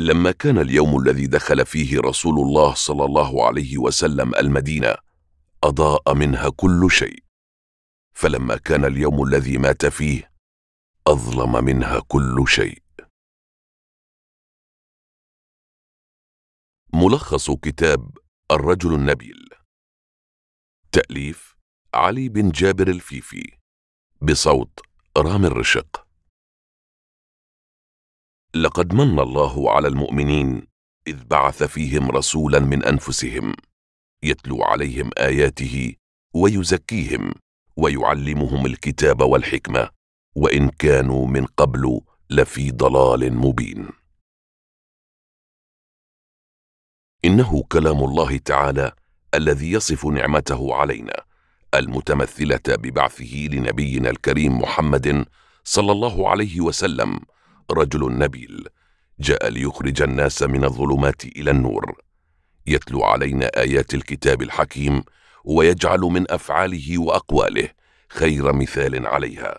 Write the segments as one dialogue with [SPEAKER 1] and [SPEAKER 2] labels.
[SPEAKER 1] لما كان اليوم الذي دخل فيه رسول الله صلى الله عليه وسلم المدينه اضاء منها كل شيء فلما كان اليوم الذي مات فيه اظلم منها كل شيء
[SPEAKER 2] ملخص كتاب الرجل النبيل تاليف علي بن جابر الفيفي
[SPEAKER 1] بصوت رامي الرشق لقد من الله على المؤمنين إذ بعث فيهم رسولا من أنفسهم يتلو عليهم آياته ويزكيهم ويعلمهم الكتاب والحكمة وإن كانوا من قبل لفي ضلال مبين إنه كلام الله تعالى الذي يصف نعمته علينا المتمثلة ببعثه لنبينا الكريم محمد صلى الله عليه وسلم رجل نبيل جاء ليخرج الناس من الظلمات إلى النور يتلو علينا آيات الكتاب الحكيم ويجعل من أفعاله وأقواله خير مثال عليها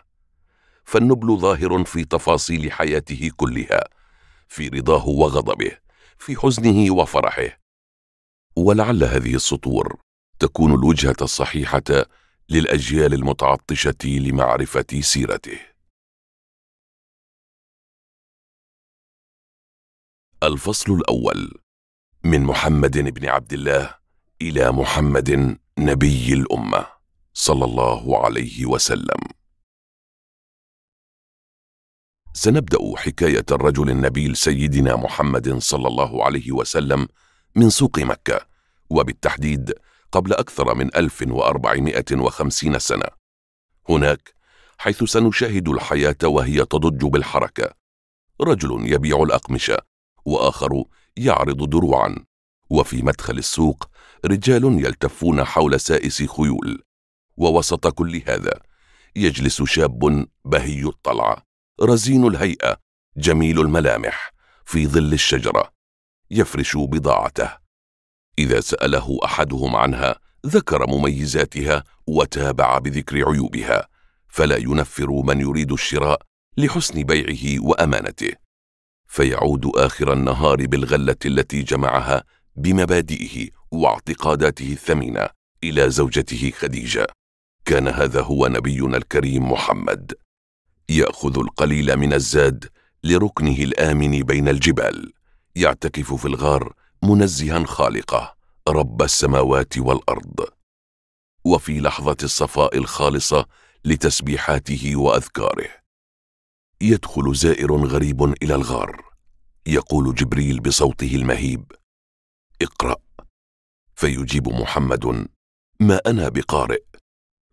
[SPEAKER 1] فالنبل ظاهر في تفاصيل حياته كلها في رضاه وغضبه في حزنه وفرحه ولعل هذه السطور تكون الوجهة الصحيحة للأجيال المتعطشة لمعرفة سيرته الفصل الأول من محمد بن عبد الله إلى محمد نبي الأمة صلى الله عليه وسلم سنبدأ حكاية الرجل النبيل سيدنا محمد صلى الله عليه وسلم من سوق مكة وبالتحديد قبل أكثر من 1450 سنة هناك حيث سنشاهد الحياة وهي تضج بالحركة رجل يبيع الأقمشة وآخر يعرض دروعا وفي مدخل السوق رجال يلتفون حول سائس خيول ووسط كل هذا يجلس شاب بهي الطلعه رزين الهيئه جميل الملامح في ظل الشجره يفرش بضاعته اذا ساله احدهم عنها ذكر مميزاتها وتابع بذكر عيوبها فلا ينفر من يريد الشراء لحسن بيعه وامانته فيعود آخر النهار بالغلة التي جمعها بمبادئه واعتقاداته الثمينة إلى زوجته خديجة كان هذا هو نبينا الكريم محمد يأخذ القليل من الزاد لركنه الآمن بين الجبال يعتكف في الغار منزها خالقه رب السماوات والأرض وفي لحظة الصفاء الخالصة لتسبيحاته وأذكاره يدخل زائر غريب الى الغار يقول جبريل بصوته المهيب اقرا فيجيب محمد ما انا بقارئ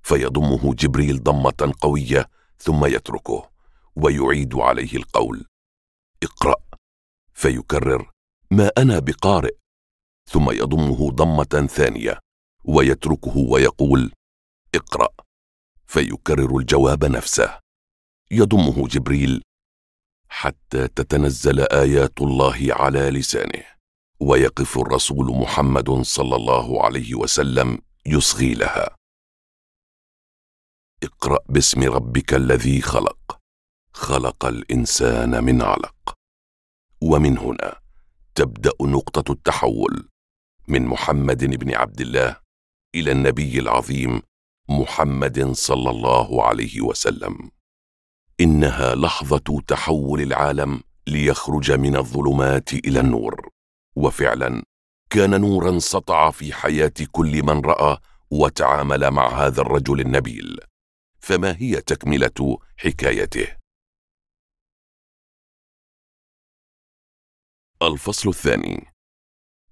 [SPEAKER 1] فيضمه جبريل ضمه قويه ثم يتركه ويعيد عليه القول اقرا فيكرر ما انا بقارئ ثم يضمه ضمه ثانيه ويتركه ويقول اقرا فيكرر الجواب نفسه يضمه جبريل حتى تتنزل ايات الله على لسانه ويقف الرسول محمد صلى الله عليه وسلم يصغي لها اقرا باسم ربك الذي خلق خلق الانسان من علق ومن هنا تبدا نقطه التحول من محمد بن عبد الله الى النبي العظيم محمد صلى الله عليه وسلم انها لحظه تحول العالم ليخرج من الظلمات الى النور وفعلا كان نورا سطع في حياه كل من راى وتعامل مع هذا الرجل النبيل فما هي تكمله حكايته الفصل الثاني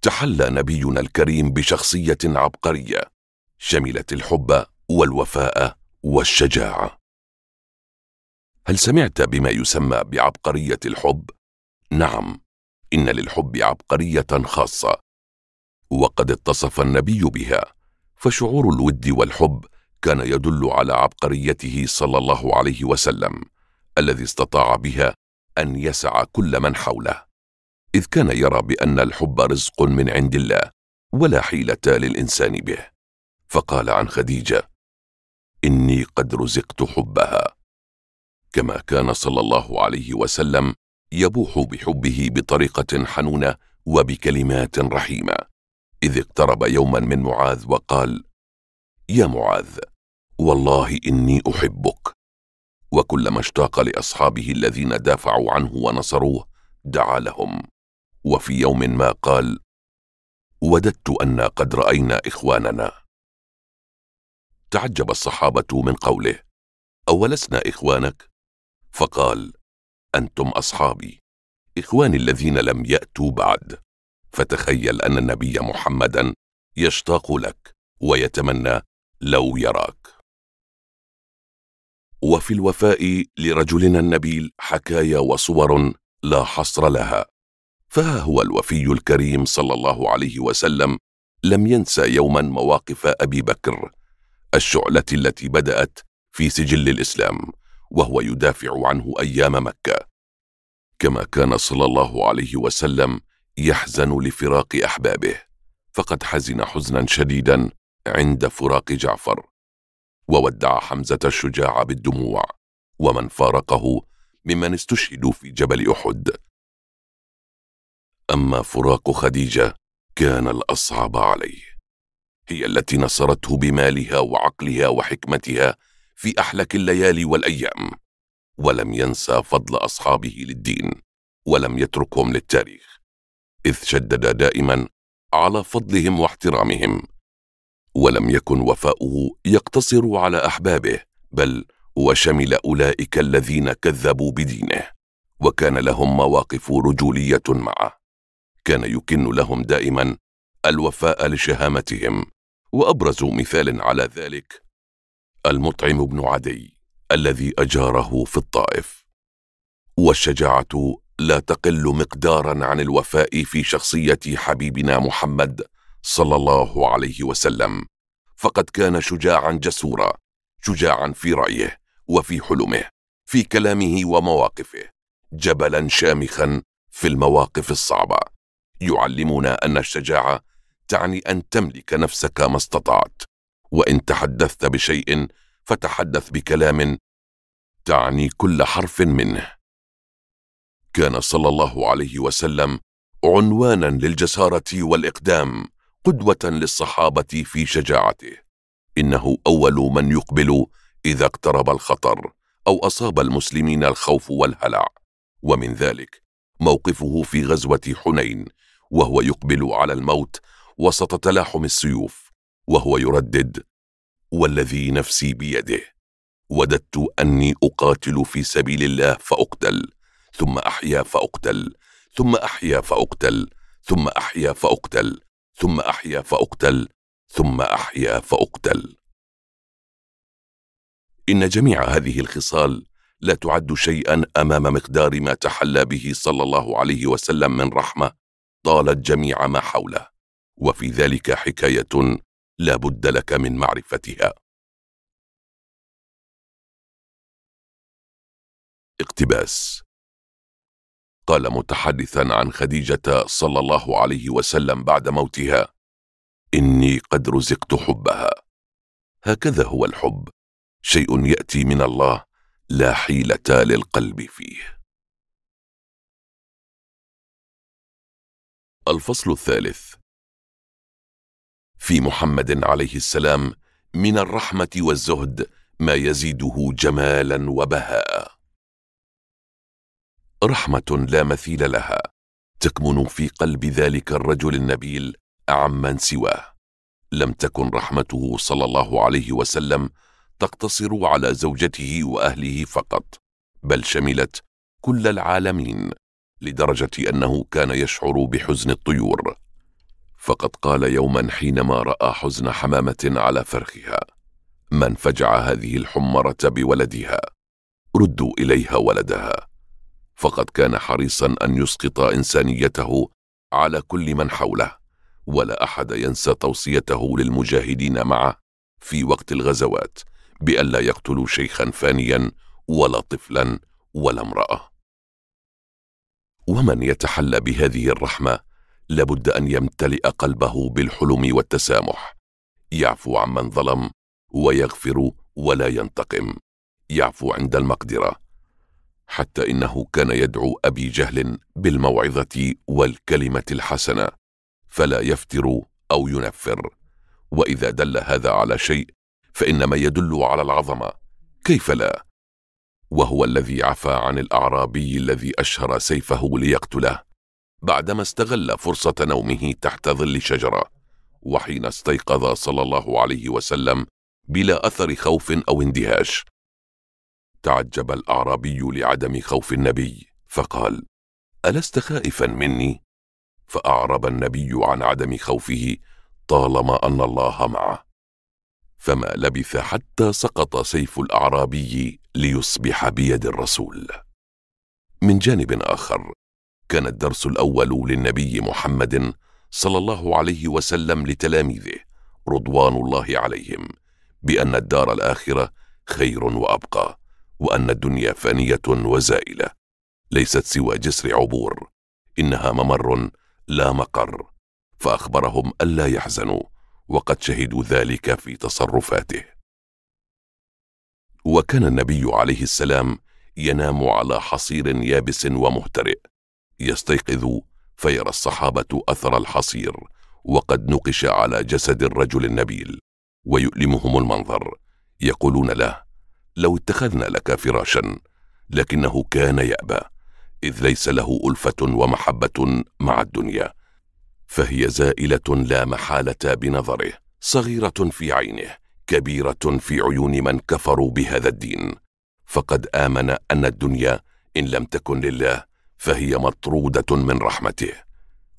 [SPEAKER 1] تحلى نبينا الكريم بشخصيه عبقريه شملت الحب والوفاء والشجاعه هل سمعت بما يسمى بعبقرية الحب؟ نعم، إن للحب عبقرية خاصة، وقد اتصف النبي بها، فشعور الود والحب كان يدل على عبقريته صلى الله عليه وسلم، الذي استطاع بها أن يسع كل من حوله، إذ كان يرى بأن الحب رزق من عند الله، ولا حيلة للإنسان به، فقال عن خديجة: إني قد رزقت حبها. كما كان صلى الله عليه وسلم يبوح بحبه بطريقه حنونه وبكلمات رحيمه اذ اقترب يوما من معاذ وقال يا معاذ والله اني احبك وكلما اشتاق لاصحابه الذين دافعوا عنه ونصروه دعا لهم وفي يوم ما قال وددت انا قد راينا اخواننا تعجب الصحابه من قوله اولسنا اخوانك فقال انتم اصحابي اخواني الذين لم ياتوا بعد فتخيل ان النبي محمدا يشتاق لك ويتمنى لو يراك وفي الوفاء لرجلنا النبيل حكايا وصور لا حصر لها فها هو الوفي الكريم صلى الله عليه وسلم لم ينسى يوما مواقف ابي بكر الشعله التي بدات في سجل الاسلام وهو يدافع عنه ايام مكه كما كان صلى الله عليه وسلم يحزن لفراق احبابه فقد حزن حزنا شديدا عند فراق جعفر وودع حمزه الشجاع بالدموع ومن فارقه ممن استشهدوا في جبل احد اما فراق خديجه كان الاصعب عليه هي التي نصرته بمالها وعقلها وحكمتها في أحلك الليالي والأيام ولم ينسى فضل أصحابه للدين ولم يتركهم للتاريخ إذ شدد دائما على فضلهم واحترامهم ولم يكن وفاؤه يقتصر على أحبابه بل وشمل أولئك الذين كذبوا بدينه وكان لهم مواقف رجولية معه كان يكن لهم دائما الوفاء لشهامتهم وأبرز مثال على ذلك المطعم بن عدي الذي اجاره في الطائف والشجاعه لا تقل مقدارا عن الوفاء في شخصيه حبيبنا محمد صلى الله عليه وسلم فقد كان شجاعا جسورا شجاعا في رايه وفي حلمه في كلامه ومواقفه جبلا شامخا في المواقف الصعبه يعلمنا ان الشجاعه تعني ان تملك نفسك ما استطعت وان تحدثت بشيء فتحدث بكلام تعني كل حرف منه كان صلى الله عليه وسلم عنوانا للجساره والاقدام قدوه للصحابه في شجاعته انه اول من يقبل اذا اقترب الخطر او اصاب المسلمين الخوف والهلع ومن ذلك موقفه في غزوه حنين وهو يقبل على الموت وسط تلاحم السيوف وهو يردد والذي نفسي بيده وددت اني اقاتل في سبيل الله فاقتل ثم احيا فاقتل ثم احيا فاقتل ثم احيا فاقتل ثم احيا فاقتل ثم احيا فاقتل ان جميع هذه الخصال لا تعد شيئا امام مقدار ما تحلى به صلى الله عليه وسلم من رحمه طالت جميع ما حوله وفي ذلك حكايه
[SPEAKER 2] لا بد لك من معرفتها
[SPEAKER 1] اقتباس قال متحدثا عن خديجة صلى الله عليه وسلم بعد موتها إني قد رزقت حبها هكذا هو الحب شيء يأتي من الله
[SPEAKER 2] لا حيلة للقلب فيه
[SPEAKER 1] الفصل الثالث في محمد عليه السلام من الرحمه والزهد ما يزيده جمالا وبهاء رحمه لا مثيل لها تكمن في قلب ذلك الرجل النبيل عمن سواه لم تكن رحمته صلى الله عليه وسلم تقتصر على زوجته واهله فقط بل شملت كل العالمين لدرجه انه كان يشعر بحزن الطيور فقد قال يوما حينما راى حزن حمامه على فرخها من فجع هذه الحمره بولدها ردوا اليها ولدها فقد كان حريصا ان يسقط انسانيته على كل من حوله ولا احد ينسى توصيته للمجاهدين معه في وقت الغزوات بألا يقتلوا شيخا فانيا ولا طفلا ولا امرأة ومن يتحلى بهذه الرحمة لابد ان يمتلئ قلبه بالحلم والتسامح يعفو عمن ظلم ويغفر ولا ينتقم يعفو عند المقدره حتى انه كان يدعو ابي جهل بالموعظه والكلمه الحسنه فلا يفتر او ينفر واذا دل هذا على شيء فانما يدل على العظمه كيف لا وهو الذي عفى عن الاعرابي الذي اشهر سيفه ليقتله بعدما استغل فرصة نومه تحت ظل شجرة وحين استيقظ صلى الله عليه وسلم بلا أثر خوف أو اندهاش تعجب الأعرابي لعدم خوف النبي فقال ألست خائفا مني؟ فأعرب النبي عن عدم خوفه طالما أن الله معه فما لبث حتى سقط سيف الأعرابي ليصبح بيد الرسول من جانب آخر كان الدرس الأول للنبي محمد صلى الله عليه وسلم لتلاميذه رضوان الله عليهم بأن الدار الآخرة خير وأبقى وأن الدنيا فانية وزائلة ليست سوى جسر عبور إنها ممر لا مقر فأخبرهم ألا يحزنوا وقد شهدوا ذلك في تصرفاته وكان النبي عليه السلام ينام على حصير يابس ومهترئ يستيقظ فيرى الصحابة أثر الحصير وقد نقش على جسد الرجل النبيل ويؤلمهم المنظر يقولون له لو اتخذنا لك فراشا لكنه كان يأبى إذ ليس له ألفة ومحبة مع الدنيا فهي زائلة لا محالة بنظره صغيرة في عينه كبيرة في عيون من كفروا بهذا الدين فقد آمن أن الدنيا إن لم تكن لله فهي مطروده من رحمته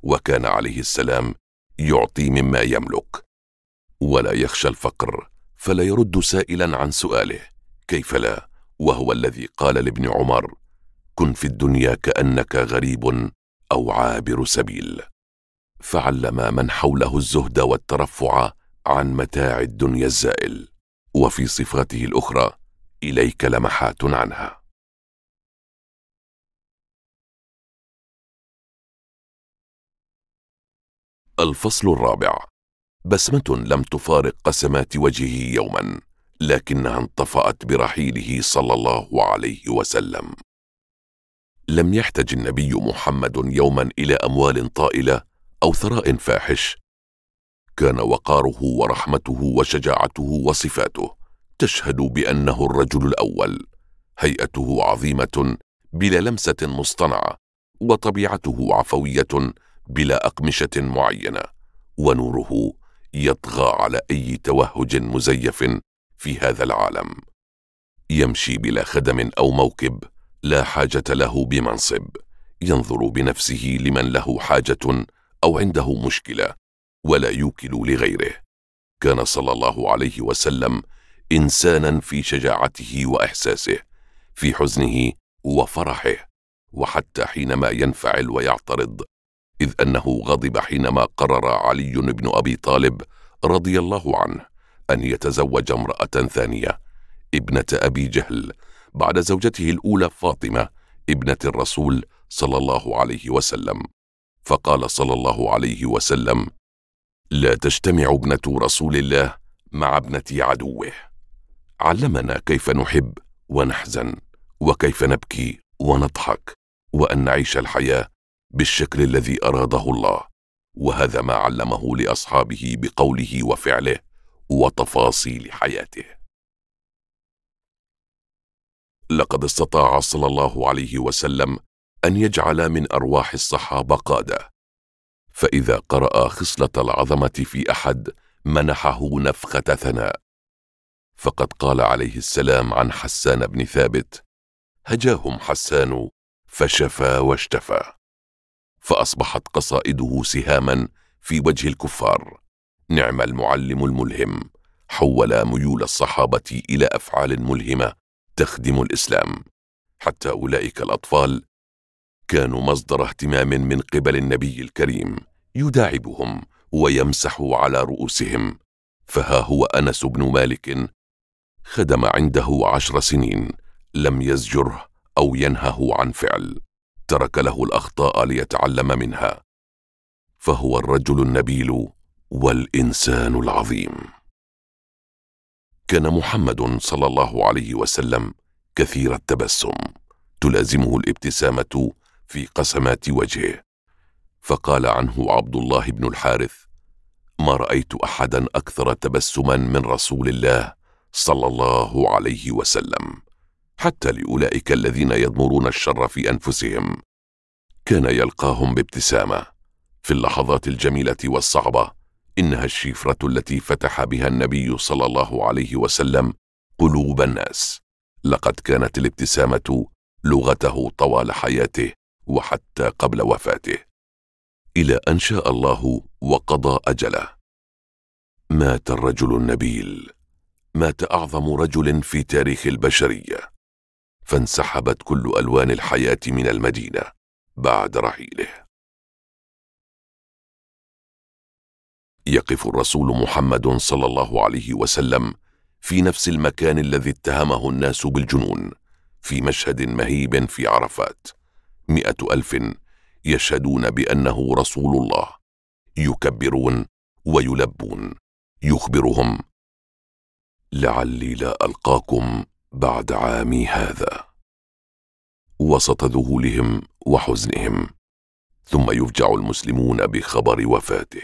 [SPEAKER 1] وكان عليه السلام يعطي مما يملك ولا يخشى الفقر فلا يرد سائلا عن سؤاله كيف لا وهو الذي قال لابن عمر كن في الدنيا كانك غريب او عابر سبيل فعلم من حوله الزهد والترفع عن متاع الدنيا الزائل وفي صفاته الاخرى اليك لمحات
[SPEAKER 2] عنها
[SPEAKER 1] الفصل الرابع بسمة لم تفارق قسمات وجهه يوما لكنها انطفأت برحيله صلى الله عليه وسلم لم يحتج النبي محمد يوما إلى أموال طائلة أو ثراء فاحش كان وقاره ورحمته وشجاعته وصفاته تشهد بأنه الرجل الأول هيئته عظيمة بلا لمسة مصطنعة وطبيعته عفوية بلا أقمشة معينة ونوره يطغى على أي توهج مزيف في هذا العالم يمشي بلا خدم أو موكب لا حاجة له بمنصب ينظر بنفسه لمن له حاجة أو عنده مشكلة ولا يوكل لغيره كان صلى الله عليه وسلم إنسانا في شجاعته وإحساسه في حزنه وفرحه وحتى حينما ينفعل ويعترض اذ انه غضب حينما قرر علي بن ابي طالب رضي الله عنه ان يتزوج امراه ثانيه ابنه ابي جهل بعد زوجته الاولى فاطمه ابنه الرسول صلى الله عليه وسلم فقال صلى الله عليه وسلم لا تجتمع ابنه رسول الله مع ابنه عدوه علمنا كيف نحب ونحزن وكيف نبكي ونضحك وان نعيش الحياه بالشكل الذي أراده الله وهذا ما علمه لأصحابه بقوله وفعله وتفاصيل حياته لقد استطاع صلى الله عليه وسلم أن يجعل من أرواح الصحابة قادة فإذا قرأ خصلة العظمة في أحد منحه نفخة ثناء فقد قال عليه السلام عن حسان بن ثابت هجاهم حسان فشفى واشتفى فاصبحت قصائده سهاما في وجه الكفار نعم المعلم الملهم حول ميول الصحابه الى افعال ملهمه تخدم الاسلام حتى اولئك الاطفال كانوا مصدر اهتمام من قبل النبي الكريم يداعبهم ويمسح على رؤوسهم فها هو انس بن مالك خدم عنده عشر سنين لم يزجره او ينهه عن فعل ترك له الاخطاء ليتعلم منها فهو الرجل النبيل والانسان العظيم كان محمد صلى الله عليه وسلم كثير التبسم تلازمه الابتسامه في قسمات وجهه فقال عنه عبد الله بن الحارث ما رايت احدا اكثر تبسما من رسول الله صلى الله عليه وسلم حتى لاولئك الذين يضمرون الشر في انفسهم كان يلقاهم بابتسامه في اللحظات الجميله والصعبه انها الشفره التي فتح بها النبي صلى الله عليه وسلم قلوب الناس لقد كانت الابتسامه لغته طوال حياته وحتى قبل وفاته الى ان شاء الله وقضى اجله مات الرجل النبيل مات اعظم رجل في تاريخ البشريه فانسحبت كل الوان الحياه من المدينه بعد رحيله يقف الرسول محمد صلى الله عليه وسلم في نفس المكان الذي اتهمه الناس بالجنون في مشهد مهيب في عرفات مئة ألف يشهدون بأنه رسول الله يكبرون ويلبون يخبرهم لعلي لا ألقاكم بعد عامي هذا وسط ذهولهم وحزنهم ثم يفجع المسلمون بخبر وفاته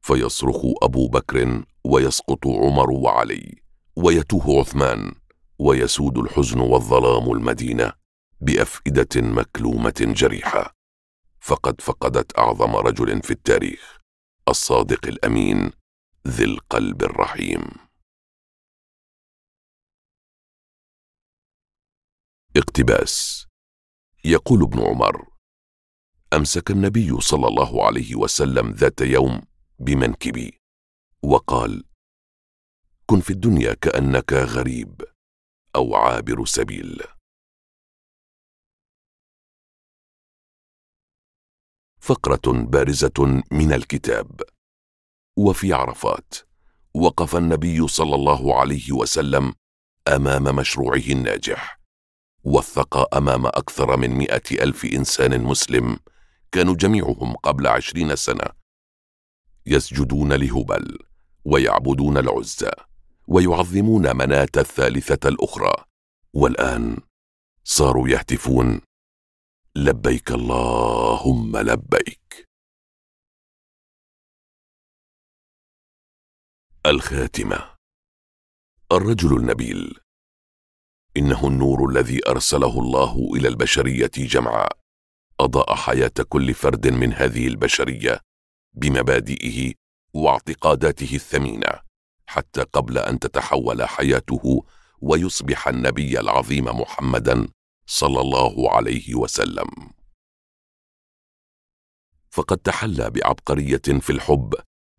[SPEAKER 1] فيصرخ ابو بكر ويسقط عمر وعلي ويتوه عثمان ويسود الحزن والظلام المدينه بافئده مكلومه جريحه فقد فقدت اعظم رجل في التاريخ الصادق الامين ذي القلب الرحيم اقتباس يقول ابن عمر امسك النبي صلى الله عليه وسلم ذات يوم بمنكبي وقال كن في الدنيا كانك غريب او عابر سبيل فقره بارزه من الكتاب وفي عرفات وقف النبي صلى الله عليه وسلم امام مشروعه الناجح وثق أمام أكثر من مئة ألف إنسان مسلم كانوا جميعهم قبل عشرين سنة يسجدون لهبل ويعبدون العزى ويعظمون مناة الثالثة الأخرى والآن صاروا يهتفون لبيك اللهم
[SPEAKER 2] لبيك
[SPEAKER 1] الخاتمة الرجل النبيل انه النور الذي ارسله الله الى البشريه جمعاء اضاء حياه كل فرد من هذه البشريه بمبادئه واعتقاداته الثمينه حتى قبل ان تتحول حياته ويصبح النبي العظيم محمدا صلى الله عليه وسلم فقد تحلى بعبقريه في الحب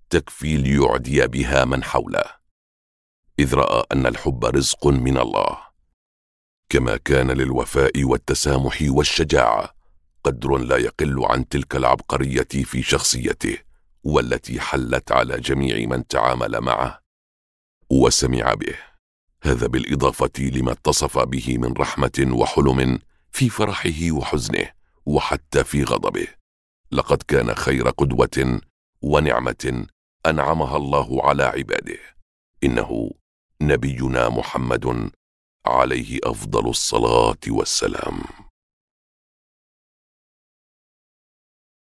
[SPEAKER 1] تكفي ليعدي بها من حوله اذ راى ان الحب رزق من الله كما كان للوفاء والتسامح والشجاعه قدر لا يقل عن تلك العبقريه في شخصيته والتي حلت على جميع من تعامل معه وسمع به هذا بالاضافه لما اتصف به من رحمه وحلم في فرحه وحزنه وحتى في غضبه لقد كان خير قدوه ونعمه انعمها الله على عباده انه نبينا محمد عليه أفضل
[SPEAKER 2] الصلاة والسلام